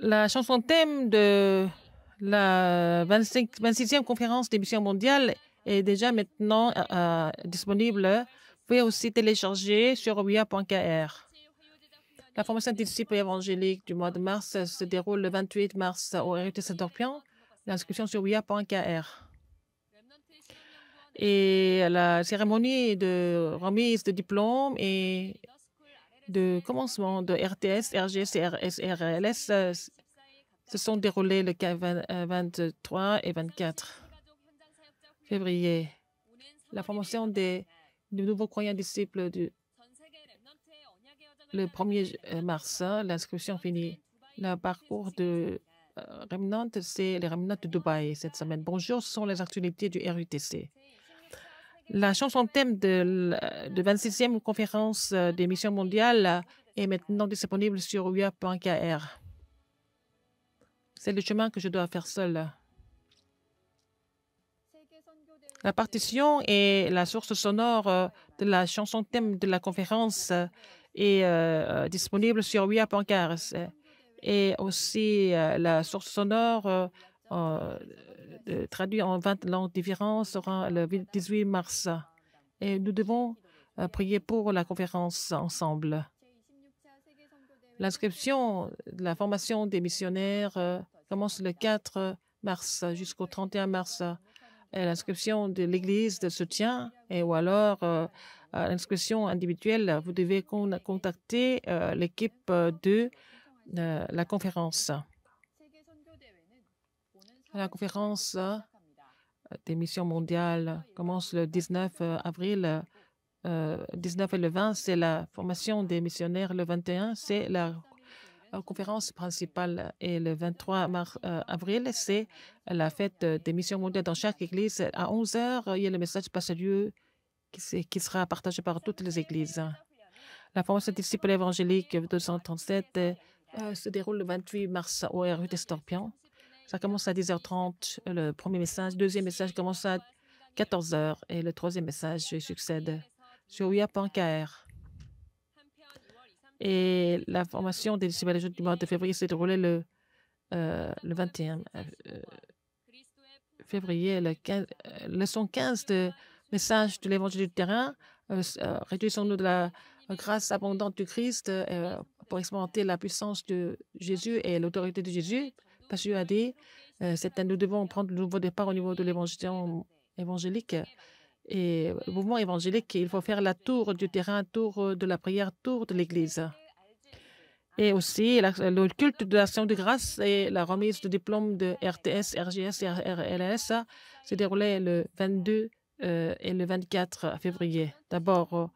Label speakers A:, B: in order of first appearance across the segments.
A: La chanson thème de la 25, 26e conférence d'émission mondiale est déjà maintenant euh, euh, disponible. Vous pouvez aussi télécharger sur wia.kr. La formation des disciples évangéliques du mois de mars se déroule le 28 mars au RUT Saint-Orpion. L'inscription sur wia.kr. Et la cérémonie de remise de diplôme est de commencement de RTS, RGS et RLS euh, se sont déroulés le 23 euh, et 24 février. La formation des nouveaux croyants disciples du le 1er euh, mars, hein, l'inscription finie. Le parcours de Remnant, c'est les remnant de Dubaï cette semaine. Bonjour, ce sont les actualités du RUTC. La chanson thème de la 26e conférence euh, des missions mondiales euh, est maintenant disponible sur wia.kr. C'est le chemin que je dois faire seul. La partition et la source sonore euh, de la chanson thème de la conférence est disponible sur wia.kr et aussi la source sonore traduit en 20 langues différentes sera le 18 mars. Et nous devons euh, prier pour la conférence ensemble. L'inscription de la formation des missionnaires euh, commence le 4 mars jusqu'au 31 mars. L'inscription de l'Église de soutien et ou alors euh, l'inscription individuelle, vous devez contacter l'équipe de la conférence. La conférence euh, des missions mondiales commence le 19 euh, avril. 19 euh, et le 20, c'est la formation des missionnaires. Le 21, c'est la conférence principale. Et le 23 avril, c'est la fête des missions mondiales dans chaque église. À 11 heures, il y a le message pastorieux qui, qui sera partagé par toutes les églises. La formation des disciples évangéliques 237 se déroule le 28 mars au RU des Scorpions. Ça commence à 10h30, le premier message. Le deuxième message commence à 14h et le troisième message succède sur WIA.KR. Et la formation des disciples du mois de février s'est déroulée le, euh, le 21 euh, février. Le euh, leçon 15 de message de l'évangile du terrain. « nous de la grâce abondante du Christ pour expérimenter la puissance de Jésus et l'autorité de Jésus parce euh, c'est nous devons prendre le nouveau départ au niveau de l'évangélisation évangélique. Et le mouvement évangélique, il faut faire la tour du terrain, tour euh, de la prière, tour de l'Église. Et aussi le culte de l'action de grâce et la remise de diplômes de RTS, RGS et RLS se déroulait le 22 euh, et le 24 février. D'abord,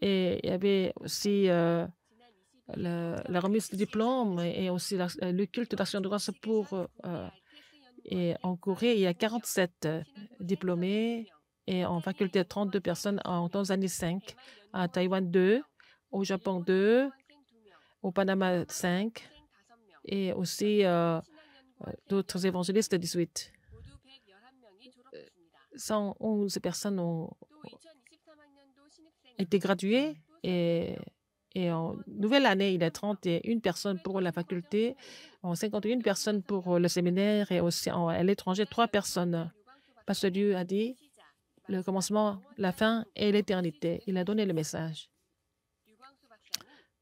A: et il y avait aussi la, remise de diplômes et aussi euh, le culte d'action de grâce pour. Euh, et en Corée, il y a 47 euh, diplômés et en faculté, 32 personnes. En années 5. À Taïwan, 2. Au Japon, 2. Au Panama, 5. Et aussi d'autres évangélistes, 18. 111 personnes ont été graduées et et en nouvelle année, il y a 31 personnes pour la faculté, en 51 personnes pour euh, le séminaire et aussi à l'étranger, 3 personnes. Parce Dieu a dit le commencement, la fin et l'éternité. Il a donné le message.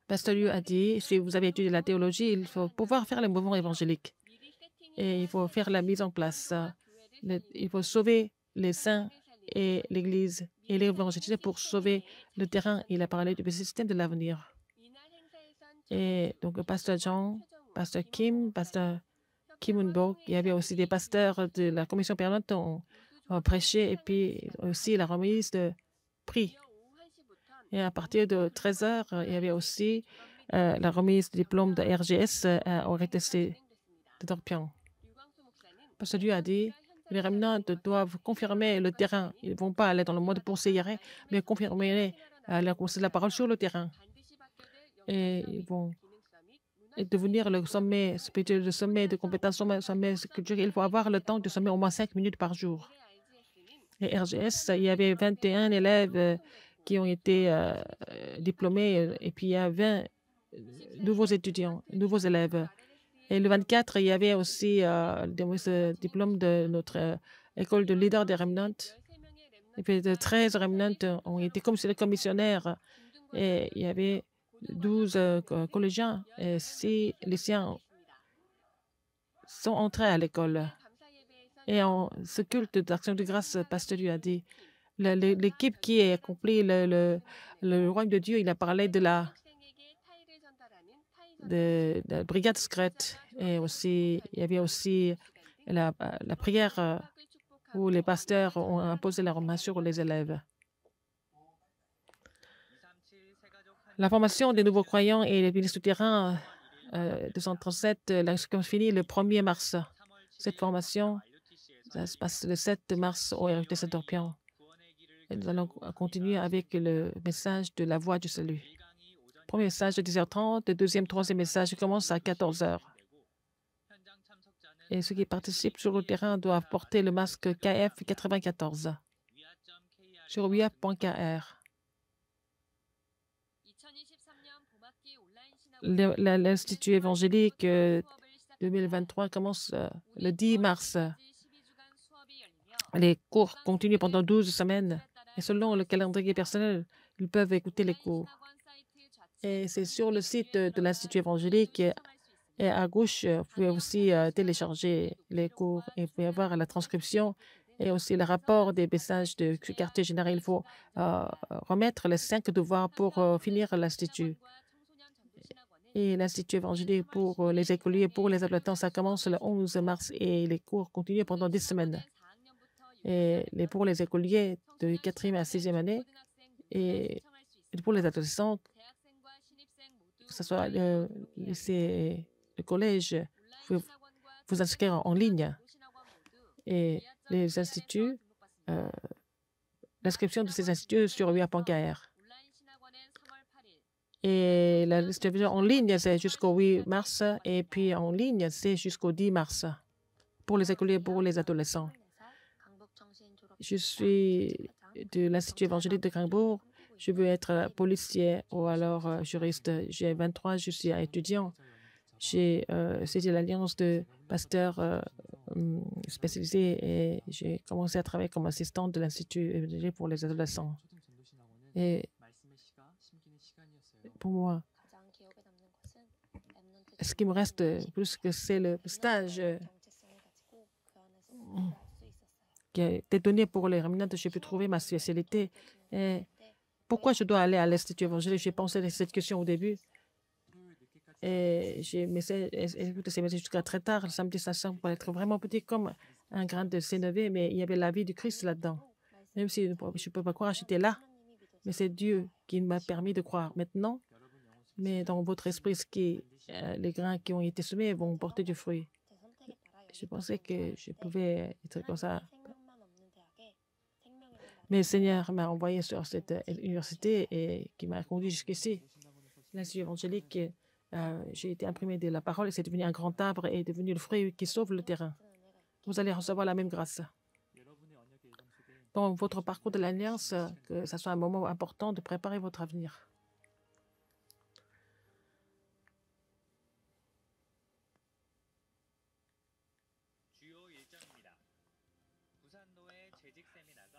A: Pasteur Liu a dit, si vous avez étudié la théologie, il faut pouvoir faire le mouvement évangélique. Et il faut faire la mise en place. Il faut sauver les saints et l'Église il est évangélisé pour sauver le terrain. Il a parlé du système de l'avenir. Et donc, le pasteur Jean, pasteur Kim, pasteur Kim il y avait aussi des pasteurs de la commission permanente qui ont, prêché et puis aussi la remise de prix. Et à partir de 13 heures, il y avait aussi euh, la remise de diplôme de RGS euh, au RTC de Dorpion. Pasteur lui a dit les remnants doivent confirmer le terrain. Ils ne vont pas aller dans le monde pour arrêter mais confirmer euh, la, la parole sur le terrain. Et ils vont devenir le sommet le sommet de compétences, le sommet culturel. Il faut avoir le temps de sommet au moins cinq minutes par jour. Et RGS, il y avait 21 élèves euh, qui ont été euh, diplômés et puis il y a 20 nouveaux étudiants, nouveaux élèves. Et le 24, il y avait aussi euh, ce diplôme de notre euh, école de leader des Remnants. Et puis, de 13 Remnants ont été comme si les commissionnaires. Et il y avait 12 euh, collégiens. Et si les siens sont entrés à l'école. Et en ce culte d'action de grâce, Pasteur lui a dit, l'équipe qui a accompli le, le, royaume de Dieu, il a parlé de la brigade secrète. Et aussi, il y avait aussi la, prière euh, où les pasteurs ont imposé la sur les élèves. La formation des nouveaux croyants et les ministres souterrains 237, euh, euh, la finit le 1er mars. Cette formation se passe le 7 mars au RFT Saint-Orpion. Et nous allons continuer avec le message de la voix du salut. Premier message de 10h30, deuxième, troisième message commence à 14h et ceux qui participent sur le terrain doivent porter le masque KF94 sur wia.kr. L'Institut évangélique 2023 euh, commence euh, le 10 mars. Les cours continuent pendant 12 semaines et selon le calendrier personnel, ils peuvent écouter les cours. Et c'est sur le site de l'Institut évangélique et à gauche, euh, vous pouvez aussi euh, télécharger les cours et vous pouvez avoir la transcription et aussi le rapport des messages de quartier général. Il faut euh, remettre les cinq devoirs pour finir l'Institut. Et l'Institut évangélique pour les écoliers, pour les adolescents, ça commence le 11 mars et les cours continuent pendant 10 semaines. Et pour les écoliers de 4e à 6e année et pour les adolescents, que ce soit le lycée collège, vous inscrire en ligne. Et les instituts, euh, l'inscription de ces instituts sur Via Et la en ligne, c'est jusqu'au 8 mars. Et puis en ligne, c'est jusqu'au 10 mars pour les écoliers, pour les adolescents. Je suis de l'Institut évangélique de Grimbourg. Je veux être policier ou alors euh, juriste. J'ai 23, je suis étudiant. J'ai, euh, saisi l'alliance de pasteurs euh, hum, spécialisés et j'ai commencé à travailler comme assistante de l'Institut évangélique pour les adolescents. Et pour moi, ce qui me reste euh, plus que c'est le stage qui a été donné pour les rémunérations. J'ai pu trouver ma spécialité. pourquoi je dois aller à l'Institut évangélique J'ai pensé à cette question au début. Et j'ai écouté ces messages jusqu'à très tard, le samedi, ça semble être vraiment petit comme un grain de sénévé, mais il y avait la vie du Christ là-dedans. Même si je ne peux pas croire, j'étais là, mais c'est Dieu qui m'a permis de croire. Maintenant, mais dans votre esprit, ce qui, euh, les grains qui ont été semés vont porter du fruit. Je pensais que je pouvais être comme ça. Mais le Seigneur m'a envoyé sur cette euh, université et qui m'a conduit jusqu'ici. L'Institut évangélique euh, j'ai été imprimé de la parole et c'est devenu un grand arbre et est devenu le fruit qui sauve le terrain. Vous allez recevoir la même grâce. Dans votre parcours de l'Alliance, euh, que ce soit un moment important de préparer votre avenir.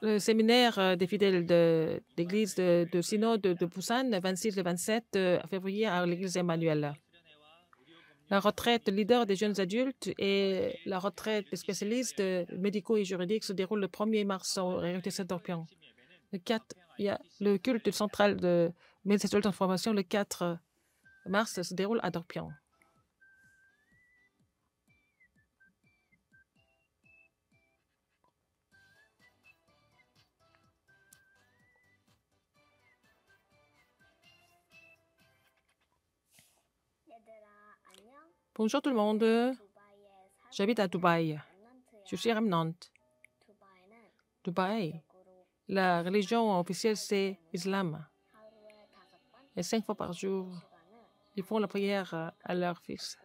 A: le séminaire euh, des fidèles de l'Église de, de Synode de Busan, 26 le 27 euh, février à l'Église Emmanuel. La retraite leader des jeunes adultes et la retraite des spécialistes médicaux et juridiques se déroule le 1er mars au de saint Le 4, il le culte central de médecins de formation le 4 euh, mars se déroule à Dorpion. Bonjour tout le monde. J'habite à Dubaï. Je suis ramenante. Dubaï. La religion officielle, c'est l'islam. Et cinq fois par jour, ils font la prière euh, à leur fils.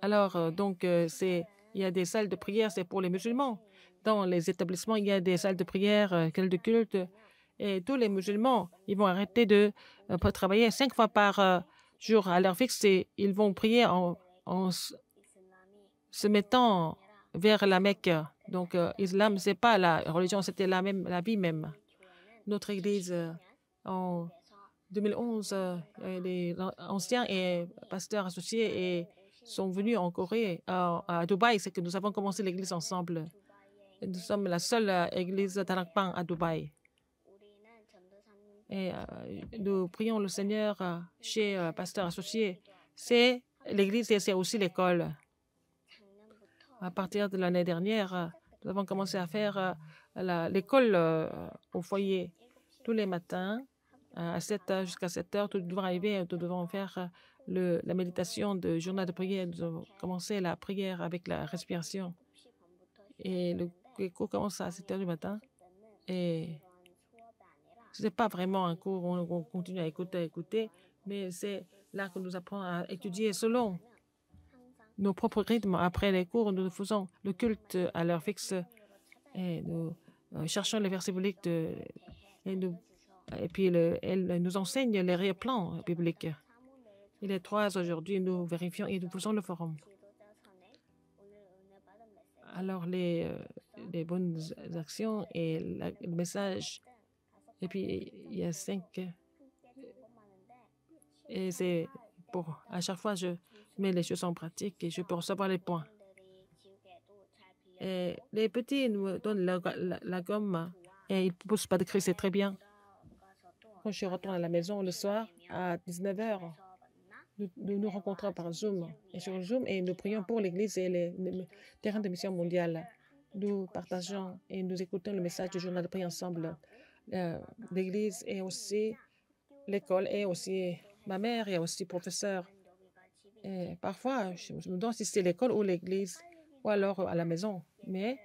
A: Alors, euh, donc, euh, c'est, il y a des salles de prière, c'est pour les musulmans. Dans les établissements, il y a des salles de prière, de culte. Et tous les musulmans, ils vont arrêter de travailler cinq fois par Jour à l'heure fixe ils vont prier en, se mettant vers la Mecque. Donc, l'islam, euh, ce n'est pas la religion, c'était la, même, la vie même. Notre Église, euh, en 2011, euh, les anciens et pasteurs associés et sont venus en Corée, à Dubaï. C'est que nous avons commencé l'Église ensemble. Nous sommes la seule Église d'Anakpan à Dubaï et euh, nous prions le Seigneur euh, chez euh, Pasteur Associé. C'est l'église et c'est aussi l'école. À partir de l'année dernière, nous avons commencé à faire l'école au foyer tous les matins à 7 jusqu'à 7 heures. Nous devons arriver, nous devons faire la méditation de journal de prière. Nous avons commencé la prière avec la respiration. Et le cours commence à 7 heures du matin. Et ce n'est pas vraiment un cours où on continue à écouter, à écouter, mais c'est là que nous apprenons à étudier selon nos propres rythmes. Après les cours, nous faisons le culte à l'heure fixe et nous euh, cherchons les versets bibliques et, nous, et, puis le, elle nous enseigne les plans bibliques. Il est trois aujourd'hui, nous vérifions et nous faisons le forum. Alors les, euh, les bonnes actions et le message et puis, il y a cinq. Euh, et c'est pour. À chaque fois, je mets les choses en pratique et je peux recevoir les points. Et les petits nous donnent la, gomme et ils ne poussent pas de cri, c'est très bien. Quand je retourne à la maison le soir à 19h, nous, nous, rencontrons par Zoom et sur Zoom et nous prions pour l'Église et les, terrains de mission mondiale. Nous partageons et nous écoutons le message du journal de prière ensemble. Euh, l'église et aussi l'école et aussi ma mère est aussi professeur Et parfois, je me demande si c'est l'école ou l'église ou alors euh, à la maison. Mais,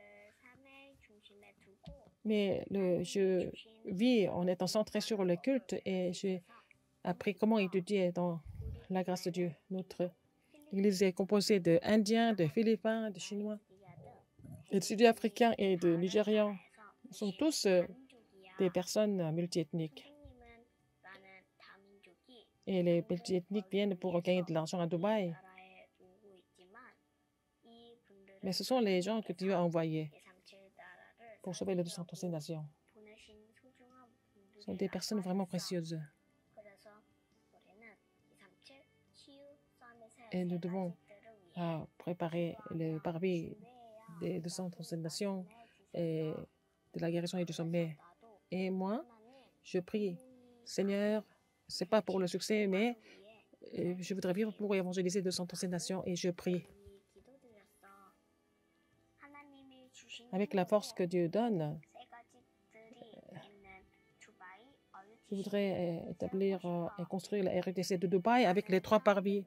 A: mais le, je vis en étant centré sur le culte et j'ai appris comment étudier dans la grâce de Dieu. Notre église est composée d'Indiens, de, de Philippins, de Chinois, et africains et de Nigérians. Ils sont tous euh, des personnes euh, multiethniques. Et les multiethniques viennent pour gagner de l'argent à Dubaï. Mais ce sont les gens que Dieu a envoyés pour sauver les ces nations. Ce sont des personnes vraiment précieuses. Et nous devons euh, préparer le parvis des 200 nations et de la guérison et du sommet. Et moi, je prie, Seigneur, c'est pas pour le succès, mais euh, je voudrais vivre pour évangéliser de 200 nations et je prie. Avec la force que Dieu donne, je voudrais euh, établir euh, et construire la RDC e de Dubaï avec les trois parvis.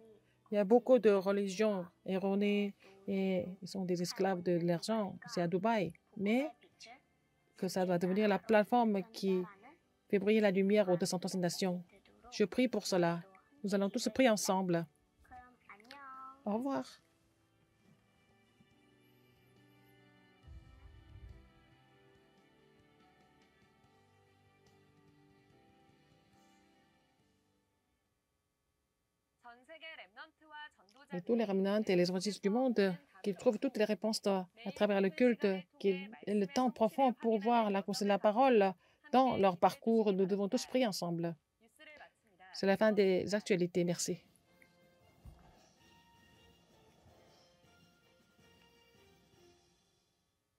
A: Il y a beaucoup de religions erronées et ils sont des esclaves de l'argent. C'est à Dubaï. Mais que ça doit devenir la plateforme qui fait briller la lumière aux 200 nations. Je prie pour cela. Nous allons tous prier ensemble. Au revoir. Et tous les remnants et les ressources du monde qu'ils trouvent toutes les réponses à, travers le culte, qu'ils aient le temps profond pour voir la de la parole dans leur parcours. Nous devons tous prier ensemble. C'est la fin des actualités. Merci.